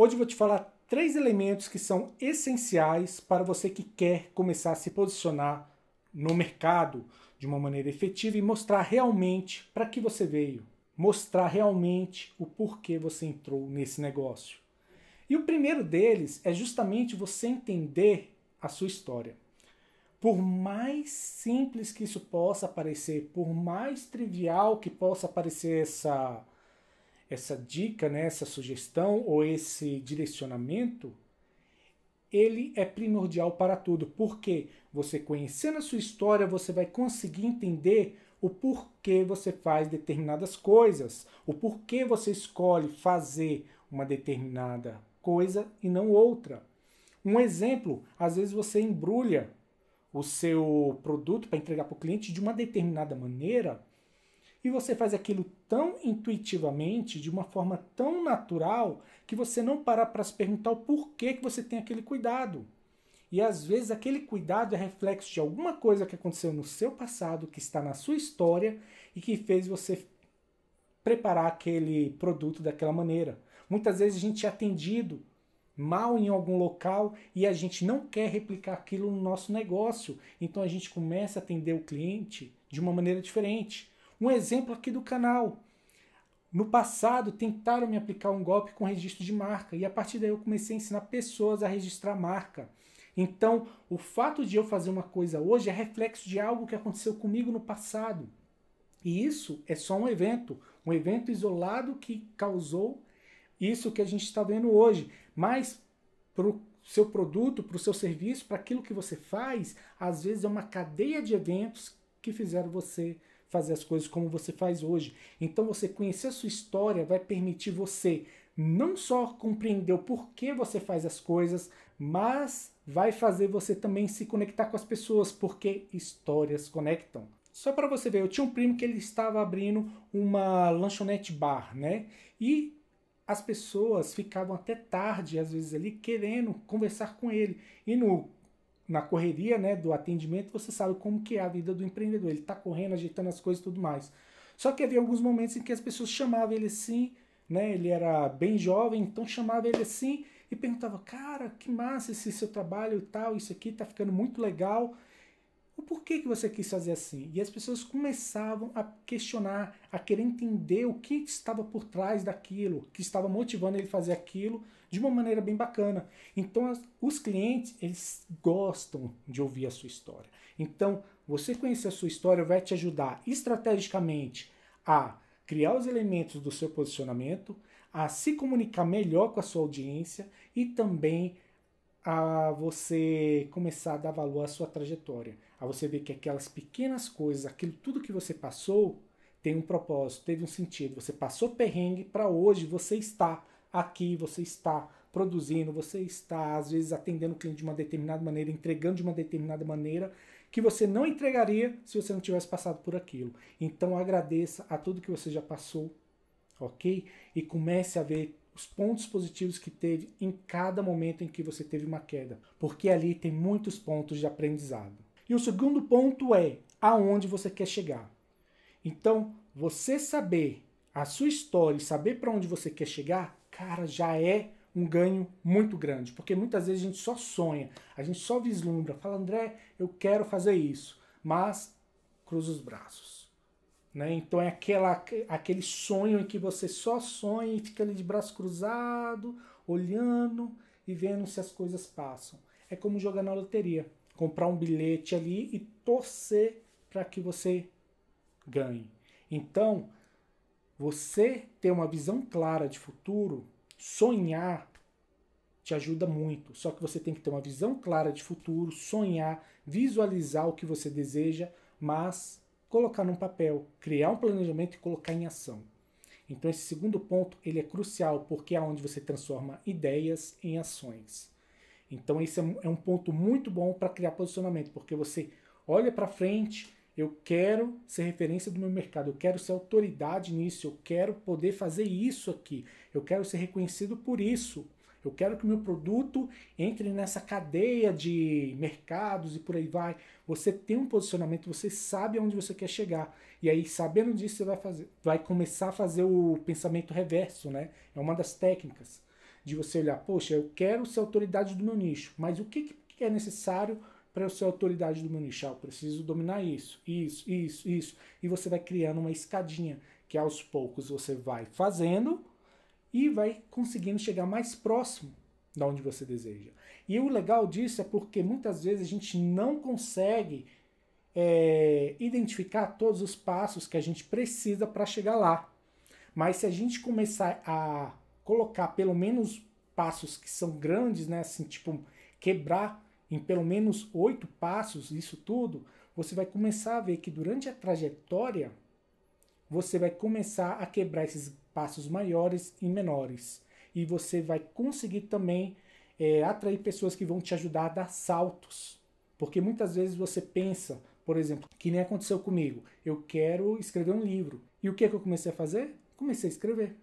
Hoje eu vou te falar três elementos que são essenciais para você que quer começar a se posicionar no mercado de uma maneira efetiva e mostrar realmente para que você veio, mostrar realmente o porquê você entrou nesse negócio. E o primeiro deles é justamente você entender a sua história. Por mais simples que isso possa parecer, por mais trivial que possa parecer essa essa dica, né, essa sugestão ou esse direcionamento, ele é primordial para tudo, porque você conhecendo a sua história, você vai conseguir entender o porquê você faz determinadas coisas, o porquê você escolhe fazer uma determinada coisa e não outra. Um exemplo, às vezes você embrulha o seu produto para entregar para o cliente de uma determinada maneira e você faz aquilo tão intuitivamente, de uma forma tão natural, que você não para para se perguntar o porquê que você tem aquele cuidado. E às vezes aquele cuidado é reflexo de alguma coisa que aconteceu no seu passado, que está na sua história e que fez você preparar aquele produto daquela maneira. Muitas vezes a gente é atendido mal em algum local e a gente não quer replicar aquilo no nosso negócio. Então a gente começa a atender o cliente de uma maneira diferente. Um exemplo aqui do canal. No passado, tentaram me aplicar um golpe com registro de marca e a partir daí eu comecei a ensinar pessoas a registrar marca. Então, o fato de eu fazer uma coisa hoje é reflexo de algo que aconteceu comigo no passado. E isso é só um evento, um evento isolado que causou isso que a gente está vendo hoje. Mas para o seu produto, para o seu serviço, para aquilo que você faz, às vezes é uma cadeia de eventos que fizeram você fazer as coisas como você faz hoje. Então você conhecer a sua história vai permitir você não só compreender o porquê você faz as coisas, mas vai fazer você também se conectar com as pessoas, porque histórias conectam. Só para você ver, eu tinha um primo que ele estava abrindo uma lanchonete bar, né? E as pessoas ficavam até tarde, às vezes ali, querendo conversar com ele. E no na correria né, do atendimento, você sabe como que é a vida do empreendedor. Ele está correndo, ajeitando as coisas e tudo mais. Só que havia alguns momentos em que as pessoas chamavam ele assim, né? Ele era bem jovem, então chamava ele assim e perguntava, cara, que massa esse seu trabalho e tal, isso aqui tá ficando muito legal o porquê que você quis fazer assim. E as pessoas começavam a questionar, a querer entender o que estava por trás daquilo, que estava motivando ele fazer aquilo de uma maneira bem bacana. Então, as, os clientes, eles gostam de ouvir a sua história. Então, você conhecer a sua história vai te ajudar estrategicamente a criar os elementos do seu posicionamento, a se comunicar melhor com a sua audiência e também a você começar a dar valor à sua trajetória a você ver que aquelas pequenas coisas, aquilo tudo que você passou, tem um propósito, teve um sentido. Você passou perrengue para hoje você está aqui, você está produzindo, você está às vezes atendendo o cliente de uma determinada maneira, entregando de uma determinada maneira que você não entregaria se você não tivesse passado por aquilo. Então agradeça a tudo que você já passou, ok? E comece a ver os pontos positivos que teve em cada momento em que você teve uma queda, porque ali tem muitos pontos de aprendizado. E o segundo ponto é aonde você quer chegar. Então, você saber a sua história e saber para onde você quer chegar, cara, já é um ganho muito grande, porque muitas vezes a gente só sonha, a gente só vislumbra, fala, André, eu quero fazer isso, mas cruza os braços. Né? Então é aquela, aquele sonho em que você só sonha e fica ali de braço cruzado, olhando e vendo se as coisas passam. É como jogar na loteria comprar um bilhete ali e torcer para que você ganhe. Então, você ter uma visão clara de futuro, sonhar, te ajuda muito. Só que você tem que ter uma visão clara de futuro, sonhar, visualizar o que você deseja, mas colocar num papel, criar um planejamento e colocar em ação. Então esse segundo ponto ele é crucial porque é onde você transforma ideias em ações. Então esse é, é um ponto muito bom para criar posicionamento, porque você olha para frente, eu quero ser referência do meu mercado, eu quero ser autoridade nisso, eu quero poder fazer isso aqui, eu quero ser reconhecido por isso. Eu quero que o meu produto entre nessa cadeia de mercados e por aí vai. Você tem um posicionamento, você sabe aonde você quer chegar. E aí, sabendo disso, você vai, fazer, vai começar a fazer o pensamento reverso, né? É uma das técnicas de você olhar, poxa, eu quero ser autoridade do meu nicho, mas o que, que é necessário para eu ser autoridade do meu nicho? Ah, eu preciso dominar isso, isso, isso, isso. E você vai criando uma escadinha que aos poucos você vai fazendo e vai conseguindo chegar mais próximo da onde você deseja. E o legal disso é porque muitas vezes a gente não consegue é, identificar todos os passos que a gente precisa para chegar lá. Mas se a gente começar a colocar pelo menos passos que são grandes, né? Assim, tipo, quebrar em pelo menos oito passos isso tudo, você vai começar a ver que durante a trajetória você vai começar a quebrar esses passos maiores e menores. E você vai conseguir também é, atrair pessoas que vão te ajudar a dar saltos. Porque muitas vezes você pensa, por exemplo, que nem aconteceu comigo, eu quero escrever um livro. E o que, é que eu comecei a fazer? Comecei a escrever.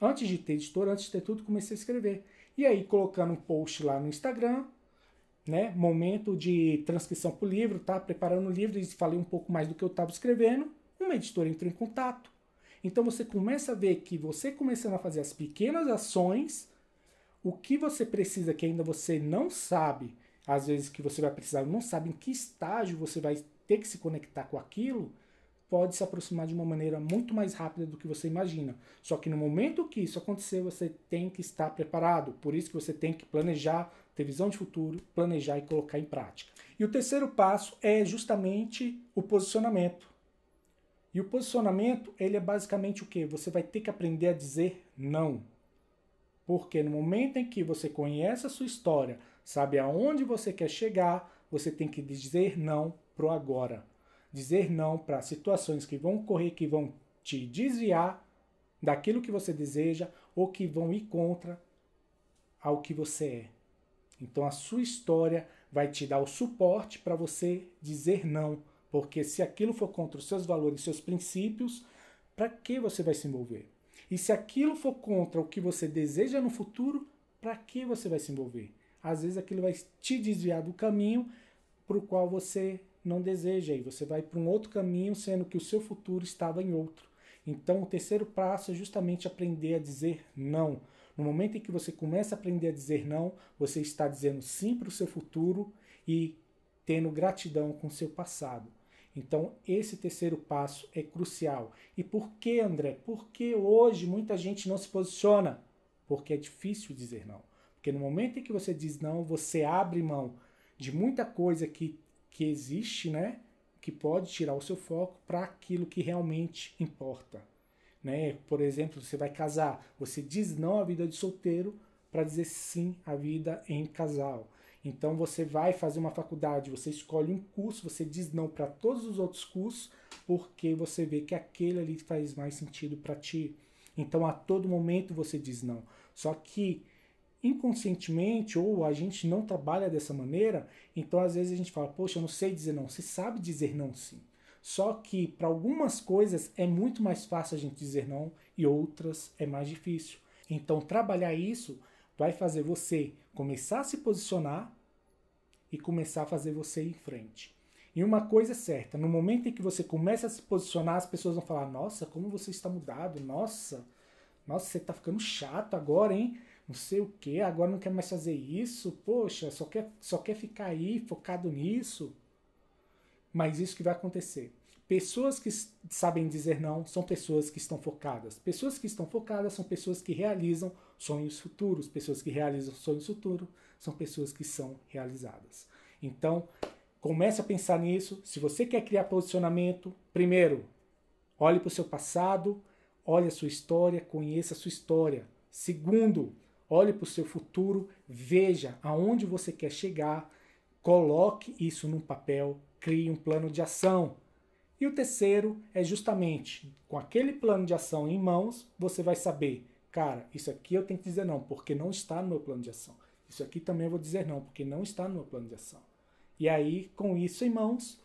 Antes de ter editor, antes de ter tudo, comecei a escrever. E aí, colocando um post lá no Instagram, né? Momento de transcrição para o livro, tá? Preparando o livro e falei um pouco mais do que eu estava escrevendo. Uma editora entrou em contato. Então você começa a ver que você começando a fazer as pequenas ações, o que você precisa que ainda você não sabe, às vezes que você vai precisar, não sabe em que estágio você vai ter que se conectar com aquilo, pode se aproximar de uma maneira muito mais rápida do que você imagina. Só que no momento que isso acontecer, você tem que estar preparado. Por isso que você tem que planejar, ter visão de futuro, planejar e colocar em prática. E o terceiro passo é justamente o posicionamento. E o posicionamento, ele é basicamente o que? Você vai ter que aprender a dizer não. Porque no momento em que você conhece a sua história, sabe aonde você quer chegar, você tem que dizer não pro agora dizer não para situações que vão ocorrer, que vão te desviar daquilo que você deseja ou que vão ir contra ao que você é. Então a sua história vai te dar o suporte para você dizer não, porque se aquilo for contra os seus valores, seus princípios, para que você vai se envolver? E se aquilo for contra o que você deseja no futuro, para que você vai se envolver? Às vezes aquilo vai te desviar do caminho para o qual você não deseja e você vai para um outro caminho, sendo que o seu futuro estava em outro. Então, o terceiro passo é justamente aprender a dizer não. No momento em que você começa a aprender a dizer não, você está dizendo sim para o seu futuro e tendo gratidão com o seu passado. Então, esse terceiro passo é crucial. E por que, André? Porque hoje muita gente não se posiciona? Porque é difícil dizer não. Porque no momento em que você diz não, você abre mão de muita coisa que que existe, né? Que pode tirar o seu foco para aquilo que realmente importa. Né? Por exemplo, você vai casar, você diz não à vida de solteiro para dizer sim à vida em casal. Então você vai fazer uma faculdade, você escolhe um curso, você diz não para todos os outros cursos, porque você vê que aquele ali faz mais sentido para ti. Então a todo momento você diz não. Só que inconscientemente ou a gente não trabalha dessa maneira, então às vezes a gente fala, poxa, eu não sei dizer não. Você sabe dizer não sim. Só que para algumas coisas é muito mais fácil a gente dizer não e outras é mais difícil. Então trabalhar isso vai fazer você começar a se posicionar e começar a fazer você ir em frente. E uma coisa é certa, no momento em que você começa a se posicionar, as pessoas vão falar: "Nossa, como você está mudado. Nossa, nossa, você está ficando chato agora, hein?" não sei o que, agora não quer mais fazer isso, poxa, só quer, só quer ficar aí focado nisso. Mas isso que vai acontecer. Pessoas que sabem dizer não são pessoas que estão focadas. Pessoas que estão focadas são pessoas que realizam sonhos futuros. Pessoas que realizam sonhos futuros são pessoas que são realizadas. Então, comece a pensar nisso. Se você quer criar posicionamento, primeiro, olhe para o seu passado, olhe a sua história, conheça a sua história. Segundo, olhe para o seu futuro, veja aonde você quer chegar, coloque isso num papel, crie um plano de ação. E o terceiro é justamente com aquele plano de ação em mãos, você vai saber, cara, isso aqui eu tenho que dizer não, porque não está no meu plano de ação. Isso aqui também eu vou dizer não, porque não está no meu plano de ação. E aí, com isso em mãos,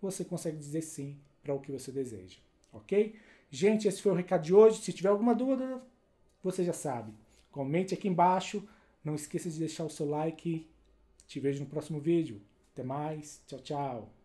você consegue dizer sim para o que você deseja, ok? Gente, esse foi o recado de hoje. Se tiver alguma dúvida, você já sabe. Comente aqui embaixo. Não esqueça de deixar o seu like. Te vejo no próximo vídeo. Até mais. Tchau, tchau.